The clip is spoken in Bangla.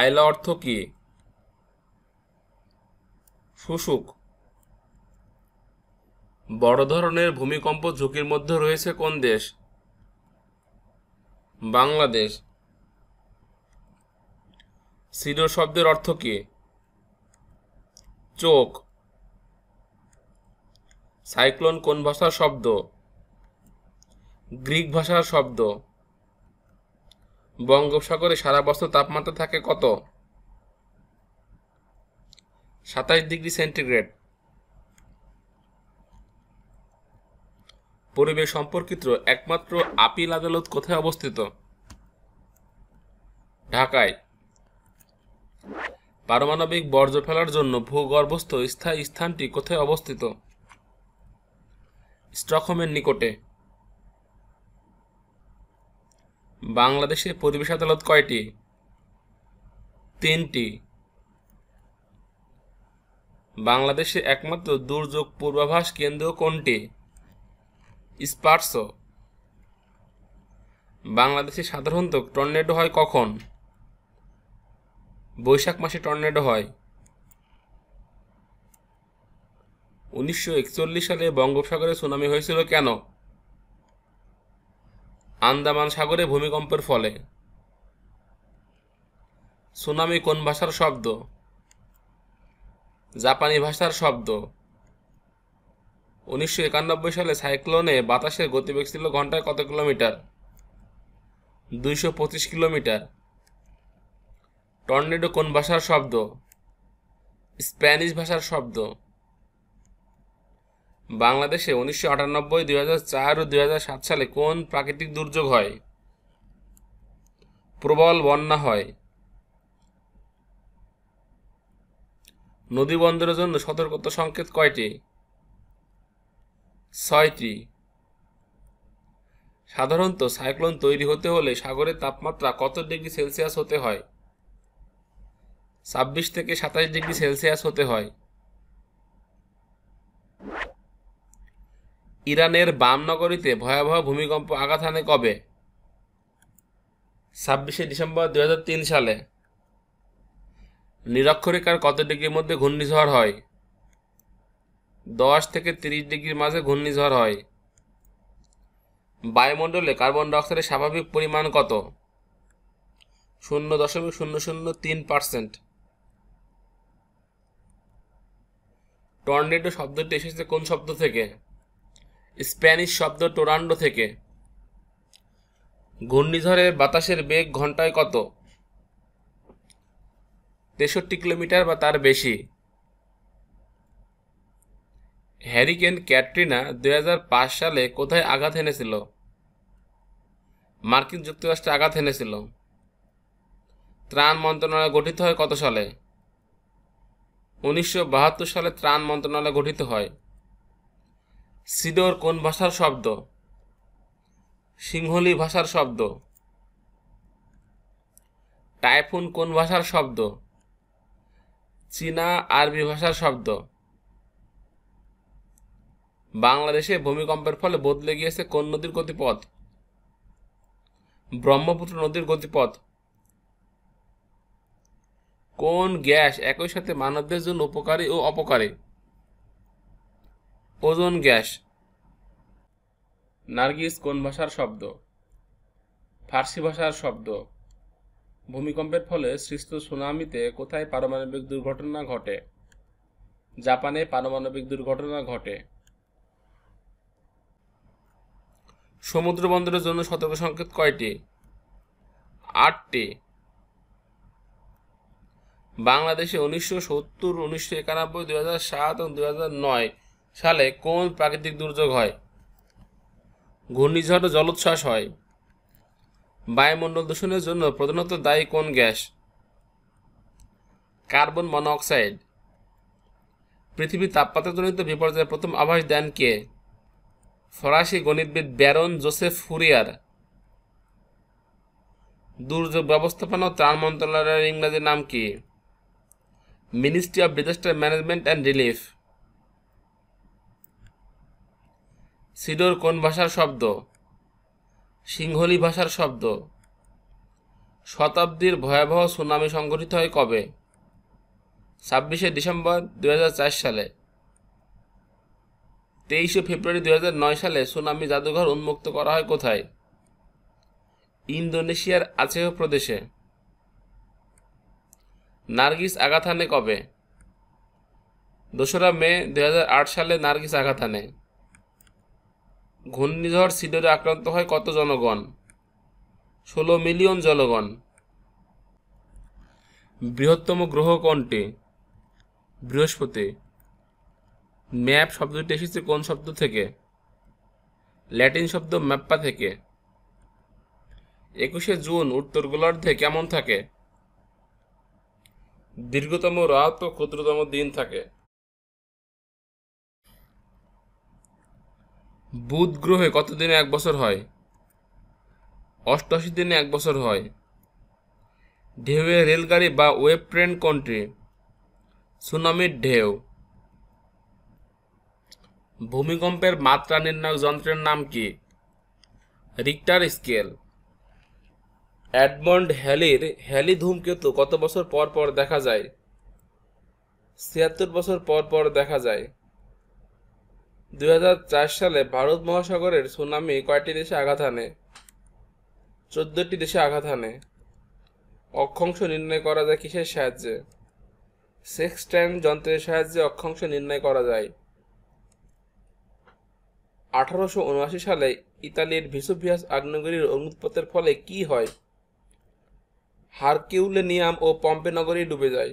আয়লা অর্থ কি শুশুক বড় ধরনের ভূমিকম্প ঝুঁকির মধ্যে রয়েছে কোন দেশ বাংলাদেশ সিড শব্দের অর্থ কি চোখ সাইক্লোন কোন ভাষার শব্দ গ্রিক ভাষার শব্দ বঙ্গোপসাগরে সারা বছর তাপমাত্রা থাকে কত সাতাইশ ডিগ্রি সেন্টিগ্রেড পরিবেশ সম্পর্কিত একমাত্র আপিল আদালত কোথায় অবস্থিত ঢাকায় পারমাণবিক বর্জ্য ফেলার জন্য ভূগর্ভস্থ স্থায়ী স্থানটি কোথায় অবস্থিত স্টকহোমের নিকটে বাংলাদেশে পরিবেশ আদালত কয়টি তিনটি বাংলাদেশে একমাত্র দুর্যোগ পূর্বাভাস কেন্দ্র কোনটি স্পার্স বাংলাদেশে সাধারণত টর্নেডো হয় কখন বৈশাখ মাসে টর্নেডো হয় উনিশশো সালে বঙ্গোপসাগরে সুনামি হয়েছিল কেন আন্দামান সাগরে ভূমিকম্পের ফলে সুনামি কোন ভাষার শব্দ জাপানি ভাষার শব্দ উনিশশো একানব্বই সালে সাইক্লোনে বাতাসের গতিবেগ ছিল ঘন্টায় কত কিলোমিটার দুইশো পঁচিশ কিলোমিটার টর্নেডো কোন ভাষার শব্দ স্প্যানিশ ভাষার শব্দ বাংলাদেশে উনিশশো আটানব্বই দুই হাজার চার ও দুই সাত সালে কোন প্রাকৃতিক দুর্যোগ হয় প্রবল বন্যা হয় নদী বন্দরের জন্য সতর্কতা সংকেত কয়টি ছয়টি সাধারণত সাইক্লোন তৈরি হতে হলে সাগরের তাপমাত্রা কত ডিগ্রি সেলসিয়াস হতে হয় ছাব্বিশ থেকে সাতাশ ডিগ্রি সেলসিয়াস হতে হয় ইরানের বাম নগরীতে ভয়াবহ ভূমিকম্প আঘাত হানে কবে ছাব্বিশে ডিসেম্বর দু সালে নিরক্ষরেখার কত ডিগ্রির মধ্যে ঘূর্ণিঝড় হয় দশ থেকে তিরিশ ডিগ্রির মাঝে ঘূর্ণিঝড় হয় বায়ুমণ্ডলে কার্বন ডাইঅক্সাইডের স্বাভাবিক পরিমাণ কত শূন্য দশমিক শূন্য শূন্য তিন পার্সেন্ট টর্নেডো শব্দটি এসেছে কোন শব্দ থেকে স্প্যানিশ শব্দ টোরান্ডো থেকে ঘূর্ণিঝড়ে বাতাসের বেগ ঘন্টায় কত তেষট্টি কিলোমিটার বা তার বেশি হ্যারিকেন ক্যাটরিনা দু সালে কোথায় আঘাত এনেছিল মার্কিন যুক্তরাষ্ট্রে আঘাত এনেছিল ত্রাণ মন্ত্রণালয় গঠিত হয় কত সালে উনিশশো সালে ত্রাণ মন্ত্রণালয় গঠিত হয় সিডর কোন ভাষার শব্দ সিংহলি ভাষার শব্দ টাইফুন কোন ভাষার শব্দ চীনা আরবি ভাষার শব্দ বাংলাদেশে ভূমিকম্পের ফলে বদলে গিয়েছে কোন নদীর গতিপথ ব্রহ্মপুত্র নদীর গতিপথ কোন গ্যাস একই সাথে মানবদের জন্য উপকারী ও অপকারী ওজন গ্যাস নার্গিস কোন ভাষার শব্দ ফার্সি ভাষার শব্দ ভূমিকম্পের ফলে সৃষ্ট সুনামিতে কোথায় পারমাণবিক দুর্ঘটনা ঘটে জাপানে পারমাণবিক দুর্ঘটনা ঘটে সমুদ্র বন্দরের জন্য সতর্ক সংকেত কয়টি আটটি বাংলাদেশে উনিশশো সত্তর উনিশশো একানব্বই দু হাজার সাত এবং দু হাজার নয় সালে কোন প্রাকৃতিক দুর্যোগ হয় ঘূর্ণিঝড় জলোচ্ছ্বাস হয় বায়ুমণ্ডল দূষণের জন্য প্রধানত দায়ী কোন গ্যাস কার্বন মনোক্সাইড পৃথিবীর তাপমাত্রাজনিত বিপর্যয়ের প্রথম আভাস দেন কে ফরাসি গণিতবিদ ব্যারন জোসেফ ফুরিয়ার দুর্যোগ ব্যবস্থাপনা ও ত্রাণ মন্ত্রণালয়ের ইংরাজি নাম কি ministry of disaster management and relief Sidr কোন ভাষার শব্দ সিংহলি ভাষার শব্দ শতাব্দীর ভয়াবহ সুনামি সংঘটিত হয় কবে ছাব্বিশে ডিসেম্বর দু সালে তেইশে ফেব্রুয়ারি দু সালে সুনামি জাদুঘর উন্মুক্ত করা হয় কোথায় ইন্দোনেশিয়ার আচেহ প্রদেশে নার্গিস আগাথানে কবে দোসরা মে দু সালে নার্গিস আগাথানে ঘূর্ণিঝড় সিডরে আক্রান্ত হয় কত জনগণ ষোলো মিলিয়ন জনগণ বৃহত্তম গ্রহ কোনটি বৃহস্পতি ম্যাপ শব্দটি এসেছে কোন শব্দ থেকে ল্যাটিন শব্দ ম্যাপ্পা থেকে একুশে জুন উত্তর গোলার্ধে কেমন থাকে দীর্ঘতম রাত ও ক্ষুদ্রতম দিন থাকে বুধ গ্রহে কত দিনে এক বছর হয় অষ্টআশি দিনে এক বছর হয় ঢেউয়ে রেলগাড়ি বা ওয়েব ট্রেন কোনটি সুনামির ঢেউ ভূমিকম্পের মাত্রা নির্ণায়ক যন্ত্রের নাম কি রিক্টার স্কেল অ্যাডমন্ড হ্যালির হ্যালি ধূমকেতু কত বছর পর পর দেখা যায় ছিয়াত্তর বছর পর পর দেখা যায় দুই সালে ভারত মহাসাগরের সুনামি কয়টি দেশে আঘাত আনে চোদ্দটি দেশে আঘাত আনে অক্ষাংশ নির্ণয় করা যায় কিসের সাহায্যে সেক্স ট্যান যন্ত্রের সাহায্যে অক্ষাংশ নির্ণয় করা যায় আঠারোশো সালে ইতালির ভিসুভিয়াস আগ্নেয়গিরির অনুৎপাতের ফলে কি হয় হারকিউলেনিয়াম ও পম্পে নগরী ডুবে যায়